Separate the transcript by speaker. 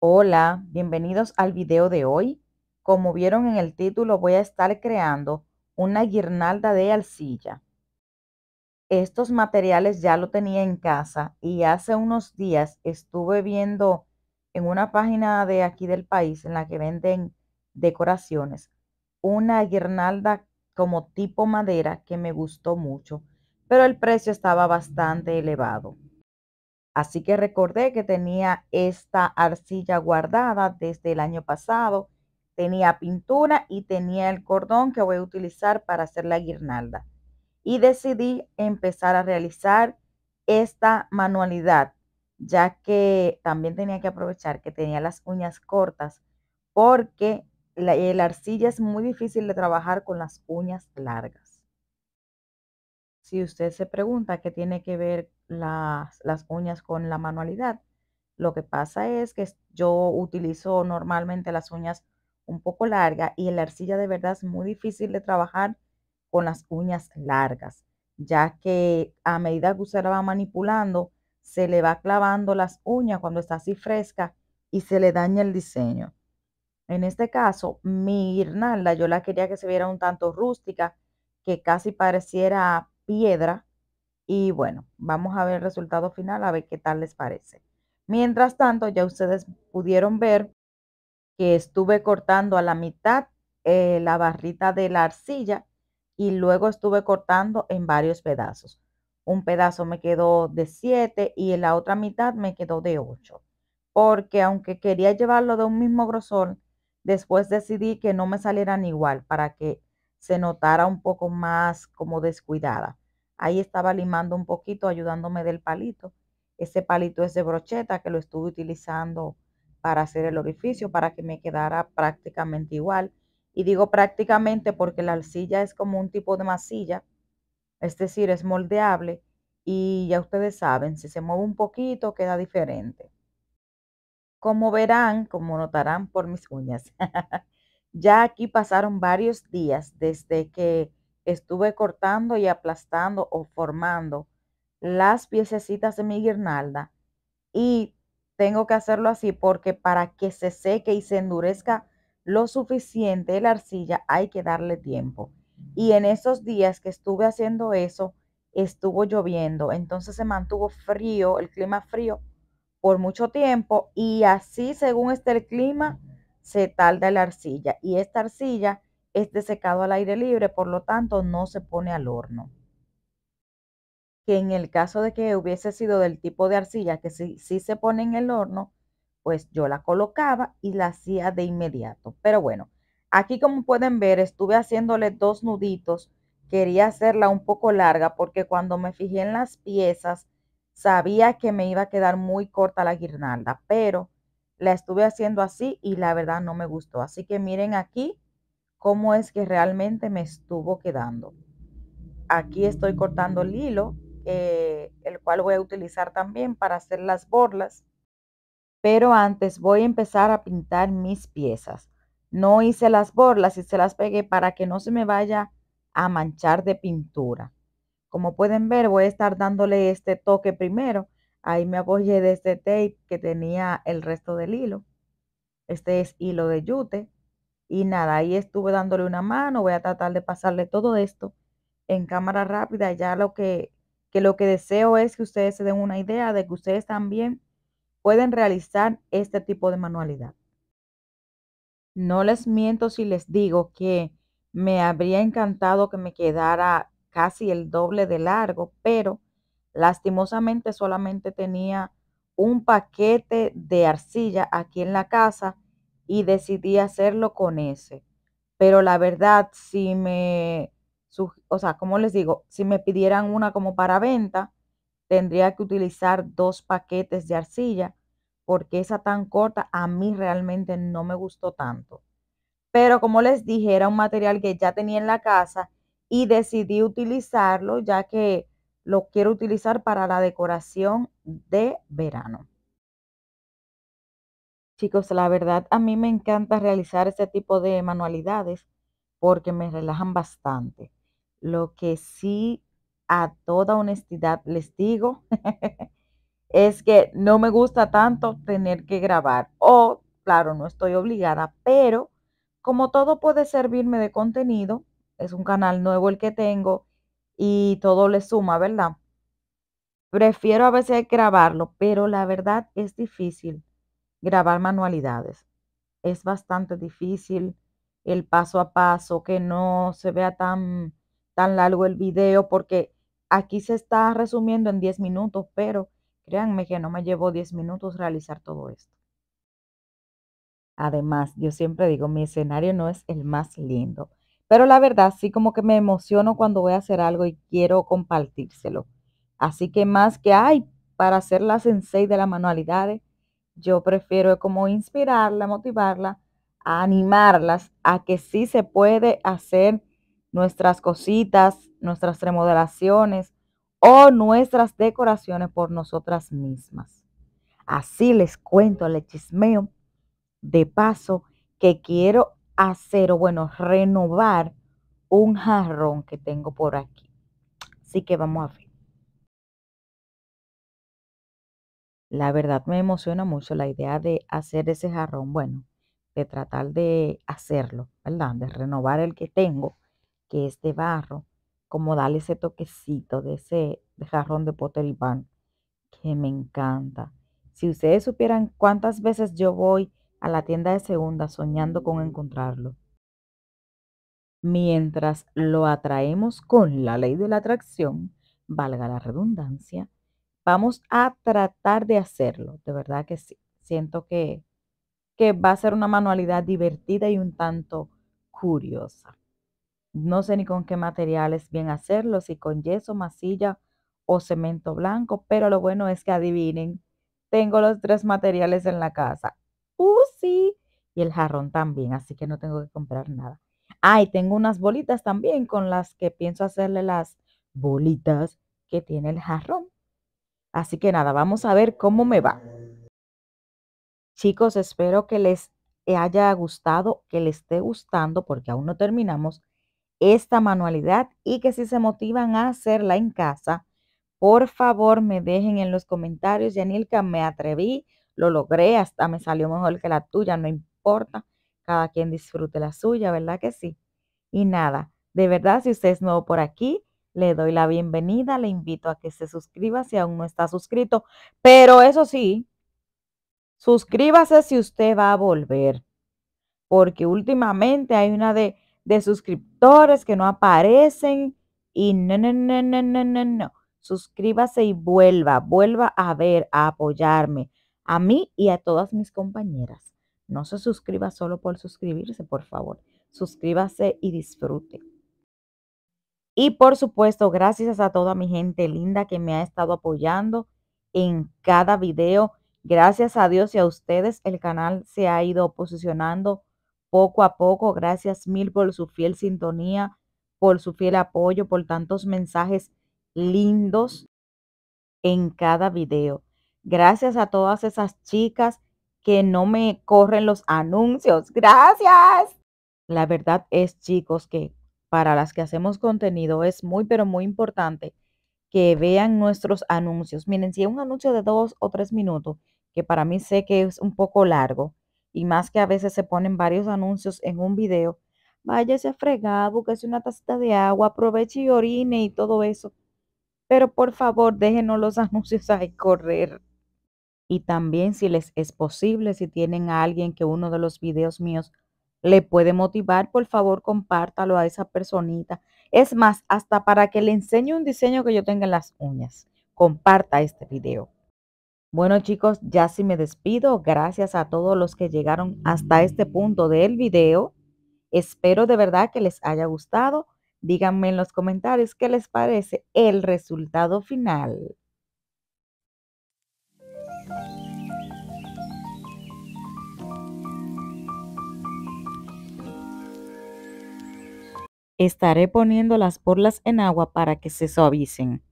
Speaker 1: Hola, bienvenidos al video de hoy. Como vieron en el título voy a estar creando una guirnalda de arcilla. Estos materiales ya lo tenía en casa y hace unos días estuve viendo en una página de aquí del país en la que venden decoraciones una guirnalda como tipo madera que me gustó mucho, pero el precio estaba bastante elevado. Así que recordé que tenía esta arcilla guardada desde el año pasado. Tenía pintura y tenía el cordón que voy a utilizar para hacer la guirnalda. Y decidí empezar a realizar esta manualidad, ya que también tenía que aprovechar que tenía las uñas cortas, porque la, eh, arcilla es muy difícil de trabajar con las uñas largas. Si usted se pregunta qué tiene que ver las, las uñas con la manualidad. Lo que pasa es que yo utilizo normalmente las uñas un poco largas y en la arcilla de verdad es muy difícil de trabajar con las uñas largas, ya que a medida que usted la va manipulando, se le va clavando las uñas cuando está así fresca y se le daña el diseño. En este caso, mi guirnalda yo la quería que se viera un tanto rústica, que casi pareciera piedra, y bueno, vamos a ver el resultado final, a ver qué tal les parece. Mientras tanto, ya ustedes pudieron ver que estuve cortando a la mitad eh, la barrita de la arcilla y luego estuve cortando en varios pedazos. Un pedazo me quedó de 7 y en la otra mitad me quedó de 8. Porque aunque quería llevarlo de un mismo grosor, después decidí que no me salieran igual para que se notara un poco más como descuidada. Ahí estaba limando un poquito, ayudándome del palito. Ese palito es de brocheta que lo estuve utilizando para hacer el orificio, para que me quedara prácticamente igual. Y digo prácticamente porque la arcilla es como un tipo de masilla, es decir, es moldeable y ya ustedes saben, si se mueve un poquito queda diferente. Como verán, como notarán por mis uñas, ya aquí pasaron varios días desde que estuve cortando y aplastando o formando las piececitas de mi guirnalda y tengo que hacerlo así porque para que se seque y se endurezca lo suficiente la arcilla hay que darle tiempo. Y en esos días que estuve haciendo eso, estuvo lloviendo, entonces se mantuvo frío, el clima frío por mucho tiempo y así según este el clima se tarda la arcilla y esta arcilla es secado al aire libre, por lo tanto no se pone al horno. Que en el caso de que hubiese sido del tipo de arcilla que sí, sí se pone en el horno, pues yo la colocaba y la hacía de inmediato. Pero bueno, aquí como pueden ver estuve haciéndole dos nuditos. Quería hacerla un poco larga porque cuando me fijé en las piezas sabía que me iba a quedar muy corta la guirnalda, pero la estuve haciendo así y la verdad no me gustó. Así que miren aquí cómo es que realmente me estuvo quedando. Aquí estoy cortando el hilo, eh, el cual voy a utilizar también para hacer las borlas. Pero antes voy a empezar a pintar mis piezas. No hice las borlas y se las pegué para que no se me vaya a manchar de pintura. Como pueden ver, voy a estar dándole este toque primero. Ahí me apoyé de este tape que tenía el resto del hilo. Este es hilo de yute. Y nada, ahí estuve dándole una mano, voy a tratar de pasarle todo esto en cámara rápida, ya lo que, que lo que deseo es que ustedes se den una idea de que ustedes también pueden realizar este tipo de manualidad. No les miento si les digo que me habría encantado que me quedara casi el doble de largo, pero lastimosamente solamente tenía un paquete de arcilla aquí en la casa y decidí hacerlo con ese. Pero la verdad, si me, o sea, como les digo, si me pidieran una como para venta, tendría que utilizar dos paquetes de arcilla porque esa tan corta a mí realmente no me gustó tanto. Pero como les dije, era un material que ya tenía en la casa y decidí utilizarlo ya que lo quiero utilizar para la decoración de verano. Chicos, la verdad, a mí me encanta realizar este tipo de manualidades porque me relajan bastante. Lo que sí, a toda honestidad les digo, es que no me gusta tanto tener que grabar. O, claro, no estoy obligada, pero como todo puede servirme de contenido, es un canal nuevo el que tengo y todo le suma, ¿verdad? Prefiero a veces grabarlo, pero la verdad es difícil grabar manualidades. Es bastante difícil el paso a paso, que no se vea tan, tan largo el video, porque aquí se está resumiendo en 10 minutos, pero créanme que no me llevó 10 minutos realizar todo esto. Además, yo siempre digo, mi escenario no es el más lindo, pero la verdad sí como que me emociono cuando voy a hacer algo y quiero compartírselo. Así que más que hay para hacer las sensei de las manualidades, yo prefiero como inspirarla, motivarla, animarlas a que sí se puede hacer nuestras cositas, nuestras remodelaciones o nuestras decoraciones por nosotras mismas. Así les cuento, les chismeo de paso que quiero hacer o bueno, renovar un jarrón que tengo por aquí. Así que vamos a ver. La verdad me emociona mucho la idea de hacer ese jarrón, bueno, de tratar de hacerlo, ¿verdad? De renovar el que tengo, que es de barro, como darle ese toquecito de ese jarrón de Potter Pan, que me encanta. Si ustedes supieran cuántas veces yo voy a la tienda de segunda soñando con encontrarlo. Mientras lo atraemos con la ley de la atracción, valga la redundancia, Vamos a tratar de hacerlo, de verdad que sí. Siento que, que va a ser una manualidad divertida y un tanto curiosa. No sé ni con qué materiales bien hacerlo, si con yeso, masilla o cemento blanco, pero lo bueno es que adivinen, tengo los tres materiales en la casa. ¡Uh, sí! Y el jarrón también, así que no tengo que comprar nada. ay ah, tengo unas bolitas también con las que pienso hacerle las bolitas que tiene el jarrón. Así que nada, vamos a ver cómo me va. Chicos, espero que les haya gustado, que les esté gustando, porque aún no terminamos esta manualidad y que si se motivan a hacerla en casa, por favor me dejen en los comentarios, Yanilka, me atreví, lo logré, hasta me salió mejor que la tuya, no importa, cada quien disfrute la suya, ¿verdad que sí? Y nada, de verdad, si usted es nuevo por aquí, le doy la bienvenida, le invito a que se suscriba si aún no está suscrito, pero eso sí, suscríbase si usted va a volver, porque últimamente hay una de, suscriptores que no aparecen y no, no, no, no, no, no. Suscríbase y vuelva, vuelva a ver, a apoyarme, a mí y a todas mis compañeras. No se suscriba solo por suscribirse, por favor. Suscríbase y disfrute. Y por supuesto, gracias a toda mi gente linda que me ha estado apoyando en cada video. Gracias a Dios y a ustedes, el canal se ha ido posicionando poco a poco. Gracias mil por su fiel sintonía, por su fiel apoyo, por tantos mensajes lindos en cada video. Gracias a todas esas chicas que no me corren los anuncios. Gracias. La verdad es, chicos, que para las que hacemos contenido es muy, pero muy importante que vean nuestros anuncios. Miren, si es un anuncio de dos o tres minutos, que para mí sé que es un poco largo, y más que a veces se ponen varios anuncios en un video, váyase a fregar, búsquese una tacita de agua, aproveche y orine y todo eso. Pero por favor, déjenos los anuncios ahí correr. Y también si les es posible, si tienen a alguien que uno de los videos míos le puede motivar, por favor compártalo a esa personita. Es más, hasta para que le enseñe un diseño que yo tenga en las uñas. Comparta este video. Bueno chicos, ya sí me despido, gracias a todos los que llegaron hasta este punto del video. Espero de verdad que les haya gustado. Díganme en los comentarios qué les parece el resultado final. Estaré poniendo las borlas en agua para que se suavicen.